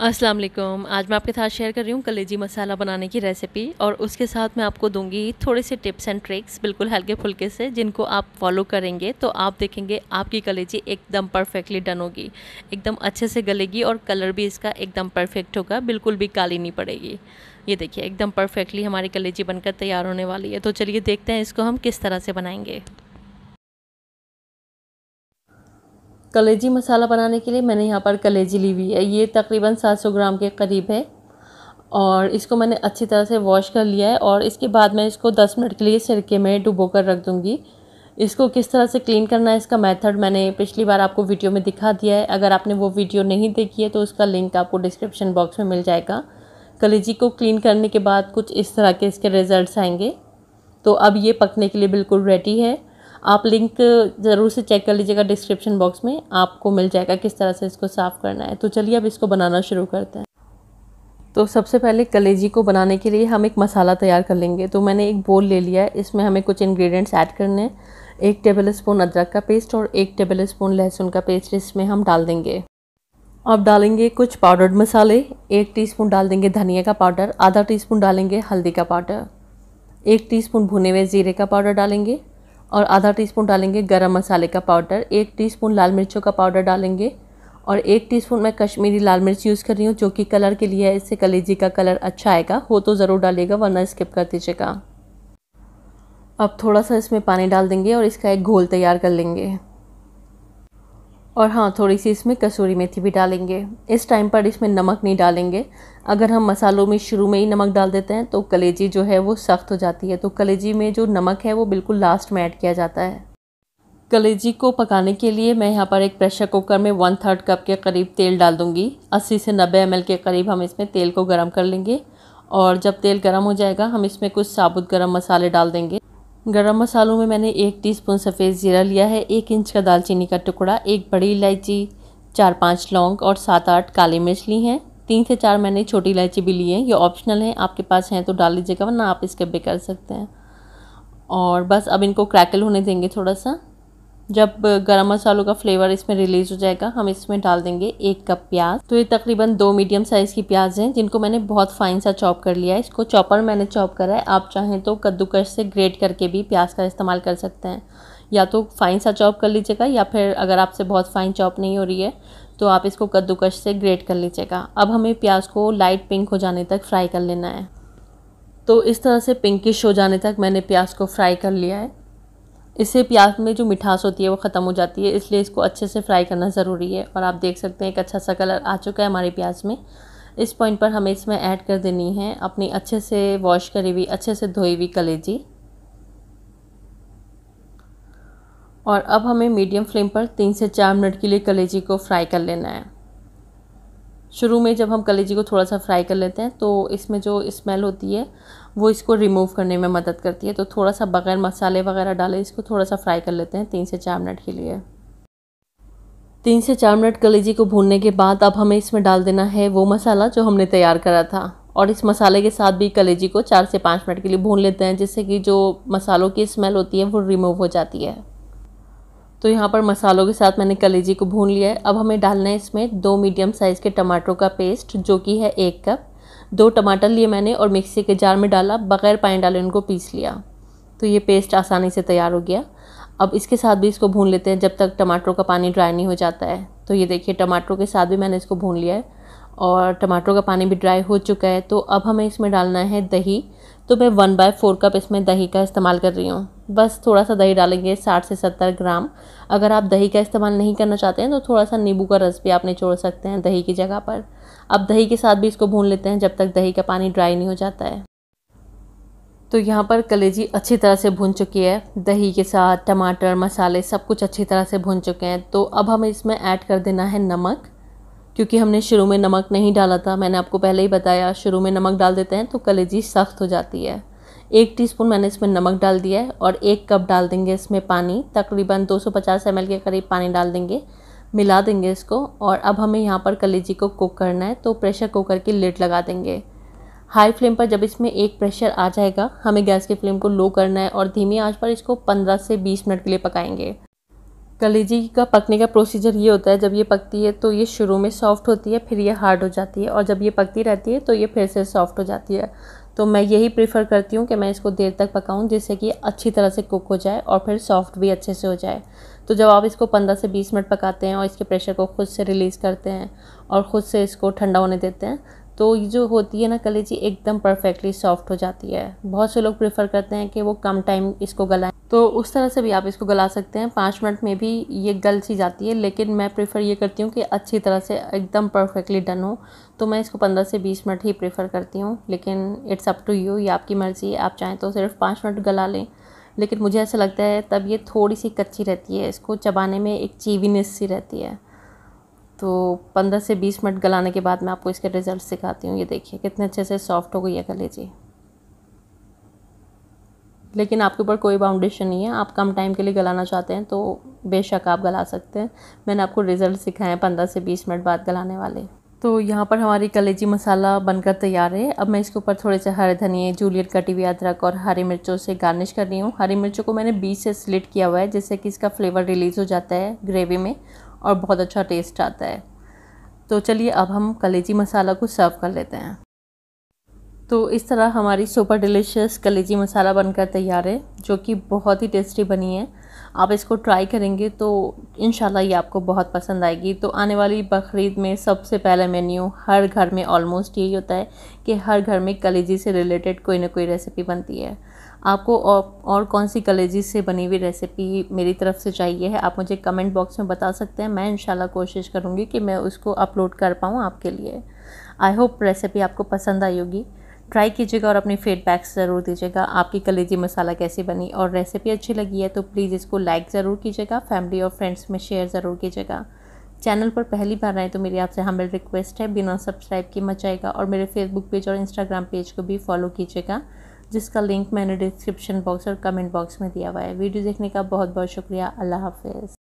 अस्सलाम वालेकुम आज मैं आपके साथ शेयर कर रही हूँ कलेजी मसाला बनाने की रेसिपी और उसके साथ मैं आपको दूंगी थोड़े से टिप्स एंड ट्रिक्स बिल्कुल हल्के फुल्के से जिनको आप फॉलो करेंगे तो आप देखेंगे आपकी कलेजी एकदम परफेक्टली डन होगी एकदम अच्छे से गलेगी और कलर भी इसका एकदम परफेक्ट होगा बिल्कुल भी काली नहीं पड़ेगी ये देखिए एकदम परफेक्टली हमारी कलेजी बनकर तैयार होने वाली है तो चलिए देखते हैं इसको हम किस तरह से बनाएंगे कलेजी मसाला बनाने के लिए मैंने यहाँ पर कलेजी ली हुई है ये तकरीबन 700 ग्राम के करीब है और इसको मैंने अच्छी तरह से वॉश कर लिया है और इसके बाद मैं इसको 10 मिनट के लिए सिरके में डुबो कर रख दूँगी इसको किस तरह से क्लीन करना है इसका मेथड मैंने पिछली बार आपको वीडियो में दिखा दिया है अगर आपने वो वीडियो नहीं देखी है तो उसका लिंक आपको डिस्क्रिप्शन बॉक्स में मिल जाएगा कलेजी को क्लीन करने के बाद कुछ इस तरह के इसके रिज़ल्ट आएंगे तो अब ये पकने के लिए बिल्कुल रेडी है आप लिंक ज़रूर से चेक कर लीजिएगा डिस्क्रिप्शन बॉक्स में आपको मिल जाएगा किस तरह से इसको साफ़ करना है तो चलिए अब इसको बनाना शुरू करते हैं तो सबसे पहले कलेजी को बनाने के लिए हम एक मसाला तैयार कर लेंगे तो मैंने एक बोल ले लिया है इसमें हमें कुछ इन्ग्रीडियंट्स ऐड करने हैं एक टेबल स्पून अदरक का पेस्ट और एक टेबल स्पून लहसुन का पेस्ट इसमें हम डाल देंगे अब डालेंगे कुछ पाउडर्ड मसाले एक टीस्पून डाल देंगे धनिया का पाउडर आधा टीस्पून डालेंगे हल्दी का पाउडर एक टीस्पून भुने हुए ज़ीरे का पाउडर डालेंगे और आधा टीस्पून डालेंगे गरम मसाले का पाउडर एक टीस्पून लाल मिर्चों का पाउडर डालेंगे और एक टीस्पून मैं कश्मीरी लाल मिर्च यूज़ कर रही हूँ जो कि कलर के लिए है इससे कलेजी का कलर अच्छा आएगा हो तो ज़रूर डालिएगा वरना स्किप कर दीजिएगा अब थोड़ा सा इसमें पानी डाल देंगे और इसका एक घोल तैयार कर लेंगे और हाँ थोड़ी सी इसमें कसूरी मेथी भी डालेंगे इस टाइम पर इसमें नमक नहीं डालेंगे अगर हम मसालों में शुरू में ही नमक डाल देते हैं तो कलेजी जो है वो सख्त हो जाती है तो कलेजी में जो नमक है वो बिल्कुल लास्ट में ऐड किया जाता है कलेजी को पकाने के लिए मैं यहाँ पर एक प्रेशर कुकर में वन थर्ड कप के करीब तेल डाल दूँगी अस्सी से नब्बे एम के करीब हम इसमें तेल को गर्म कर लेंगे और जब तेल गर्म हो जाएगा हम इसमें कुछ साबुत गर्म मसाले डाल देंगे गरम मसालों में मैंने एक टीस्पून सफ़ेद ज़ीरा लिया है एक इंच का दालचीनी का टुकड़ा एक बड़ी इलायची चार पांच लौंग और सात आठ काली मिर्च ली हैं तीन से चार मैंने छोटी इलायची भी ली है ये ऑप्शनल है आपके पास हैं तो डाल लीजिएगा वरना आप इसके भी कर सकते हैं और बस अब इनको क्रैकल होने देंगे थोड़ा सा जब गरम मसालों का फ्लेवर इसमें रिलीज हो जाएगा हम इसमें डाल देंगे एक कप प्याज तो ये तकरीबन दो मीडियम साइज़ की प्याज हैं जिनको मैंने बहुत फाइन सा चॉप कर लिया है इसको चॉपर मैंने चॉप करा है आप चाहें तो कद्दूकश से ग्रेट करके भी प्याज का इस्तेमाल कर सकते हैं या तो फाइन सा चॉप कर लीजिएगा या फिर अगर आपसे बहुत फाइन चॉप नहीं हो रही है तो आप इसको कद्दूकश से ग्रेट कर लीजिएगा अब हमें प्याज को लाइट पिंक हो जाने तक फ्राई कर लेना है तो इस तरह से पिंकिश हो जाने तक मैंने प्याज को फ्राई कर लिया है इससे प्याज में जो मिठास होती है वो ख़त्म हो जाती है इसलिए इसको अच्छे से फ्राई करना ज़रूरी है और आप देख सकते हैं एक अच्छा सा कलर आ चुका है हमारे प्याज में इस पॉइंट पर हमें इसमें ऐड कर देनी है अपनी अच्छे से वॉश करी हुई अच्छे से धोई हुई कलेजी और अब हमें मीडियम फ्लेम पर तीन से चार मिनट के लिए कलेजी को फ्राई कर लेना है शुरू में जब हम कलेजी को थोड़ा सा फ्राई कर लेते हैं तो इसमें जो स्मेल होती है वो इसको रिमूव करने में मदद करती है तो थोड़ा सा बगैर मसाले वगैरह डाले इसको थोड़ा सा फ्राई कर लेते हैं तीन से चार मिनट के लिए तीन से चार मिनट कलेजी को भूनने के बाद अब हमें इसमें डाल देना है वो मसाला जो हमने तैयार करा था और इस मसाले के साथ भी कलेजी को चार से पाँच मिनट के लिए भून लेते हैं जिससे कि जो मसालों की स्मेल होती है वो रिमूव हो जाती है तो यहाँ पर मसालों के साथ मैंने कलेजी को भून लिया है अब हमें डालना है इसमें दो मीडियम साइज़ के टमाटरों का पेस्ट जो कि है एक कप दो टमाटर लिए मैंने और मिक्सी के जार में डाला बगैर पानी डाले उनको पीस लिया तो ये पेस्ट आसानी से तैयार हो गया अब इसके साथ भी इसको भून लेते हैं जब तक टमाटरों का पानी ड्राई नहीं हो जाता है तो ये देखिए टमाटरों के साथ भी मैंने इसको भून लिया है और टमाटरों का पानी भी ड्राई हो चुका है तो अब हमें इसमें डालना है दही तो मैं वन बाय फोर कप इसमें दही का इस्तेमाल कर रही हूँ बस थोड़ा सा दही डालेंगे साठ से सत्तर ग्राम अगर आप दही का इस्तेमाल नहीं करना चाहते हैं तो थोड़ा सा नींबू का रस भी आप निचोड़ सकते हैं दही की जगह पर अब दही के साथ भी इसको भून लेते हैं जब तक दही का पानी ड्राई नहीं हो जाता है तो यहाँ पर कलेजी अच्छी तरह से भुन चुकी है दही के साथ टमाटर मसाले सब कुछ अच्छी तरह से भुन चुके हैं तो अब हमें इसमें ऐड कर देना है नमक क्योंकि हमने शुरू में नमक नहीं डाला था मैंने आपको पहले ही बताया शुरू में नमक डाल देते हैं तो कलेजी सख्त हो जाती है एक टीस्पून मैंने इसमें नमक डाल दिया है और एक कप डाल देंगे इसमें पानी तकरीबन 250 सौ के करीब पानी डाल देंगे मिला देंगे इसको और अब हमें यहाँ पर कलेजी को कुक करना है तो प्रेशर कुकर की लिड लगा देंगे हाई फ्लेम पर जब इसमें एक प्रेशर आ जाएगा हमें गैस की फ्लेम को लो करना है और धीमी आँच पर इसको पंद्रह से बीस मिनट के लिए पकाएंगे कलेजी का पकने का प्रोसीजर ये होता है जब ये पकती है तो ये शुरू में सॉफ्ट होती है फिर ये हार्ड हो जाती है और जब ये पकती रहती है तो ये फिर से सॉफ्ट हो जाती है तो मैं यही प्रेफर करती हूँ कि मैं इसको देर तक पकाऊँ जिससे कि अच्छी तरह से कुक हो जाए और फिर सॉफ्ट भी अच्छे से हो जाए तो जब आप इसको पंद्रह से बीस मिनट पकाते हैं और इसके प्रेशर को खुद से रिलीज़ करते हैं और ख़ुद से इसको ठंडा होने देते हैं तो ये जो होती है ना कलेजी एकदम परफेक्टली सॉफ्ट हो जाती है बहुत से लोग प्रेफर करते हैं कि वो कम टाइम इसको गलाएं तो उस तरह से भी आप इसको गला सकते हैं पाँच मिनट में भी ये गल सी जाती है लेकिन मैं प्रेफर ये करती हूँ कि अच्छी तरह से एकदम परफेक्टली डन हो तो मैं इसको पंद्रह से बीस मिनट ही प्रेफर करती हूँ लेकिन इट्स अप टू यू ये आपकी मर्ज़ी है आप चाहें तो सिर्फ पाँच मिनट गला लें लेकिन मुझे ऐसा लगता है तब ये थोड़ी सी कच्ची रहती है इसको चबाने में एक चीवीनेस सी रहती है तो 15 से 20 मिनट गलाने के बाद मैं आपको इसके रिज़ल्ट सिखाती हूँ ये देखिए कितने अच्छे से सॉफ्ट हो गई है कलेजी लेकिन आपके ऊपर कोई बाउंडेशन नहीं है आप कम टाइम के लिए गलाना चाहते हैं तो बेशक आप गला सकते हैं मैंने आपको रिज़ल्ट सिखाए हैं पंद्रह से बीस मिनट बाद गलाने वाले तो यहाँ पर हमारी कलेजी मसाला बनकर तैयार है अब मैं इसके ऊपर थोड़े से हरे धनिए जूलियट कटी हुई अदरक और हरी मिर्चों से गार्निश कर रही हूँ हरी मिर्चों को मैंने बीच से स्लिट किया हुआ है जिससे कि इसका फ्लेवर रिलीज़ हो जाता है ग्रेवी में और बहुत अच्छा टेस्ट आता है तो चलिए अब हम कलेजी मसाला को सर्व कर लेते हैं तो इस तरह हमारी सुपर डिलीशियस कलेजी मसाला बनकर तैयार है जो कि बहुत ही टेस्टी बनी है आप इसको ट्राई करेंगे तो इन ये आपको बहुत पसंद आएगी तो आने वाली बकरीद में सबसे पहला मेन्यू हर घर में ऑलमोस्ट यही होता है कि हर घर में कलेजी से रिलेटेड कोई ना कोई रेसिपी बनती है आपको और और कौन सी कलेजी से बनी हुई रेसिपी मेरी तरफ से चाहिए है आप मुझे कमेंट बॉक्स में बता सकते हैं मैं इंशाल्लाह कोशिश करूँगी कि मैं उसको अपलोड कर पाऊँ आपके लिए आई होप रेसिपी आपको पसंद आई होगी ट्राई कीजिएगा और अपनी फीडबैक्स ज़रूर दीजिएगा आपकी कलेजी मसाला कैसी बनी और रेसिपी अच्छी लगी है तो प्लीज़ इसको लाइक ज़रूर कीजिएगा फैमिली और फ्रेंड्स में शेयर ज़रूर कीजिएगा चैनल पर पहली बार आए तो मेरी आपसे हम्बल रिक्वेस्ट है बिना सब्सक्राइब के मचाएगा और मेरे फेसबुक पेज और इंस्टाग्राम पेज को भी फॉलो कीजिएगा जिसका लिंक मैंने डिस्क्रिप्शन बॉक्स और कमेंट बॉक्स में दिया हुआ है वीडियो देखने का बहुत बहुत शुक्रिया अल्लाह हाफिज़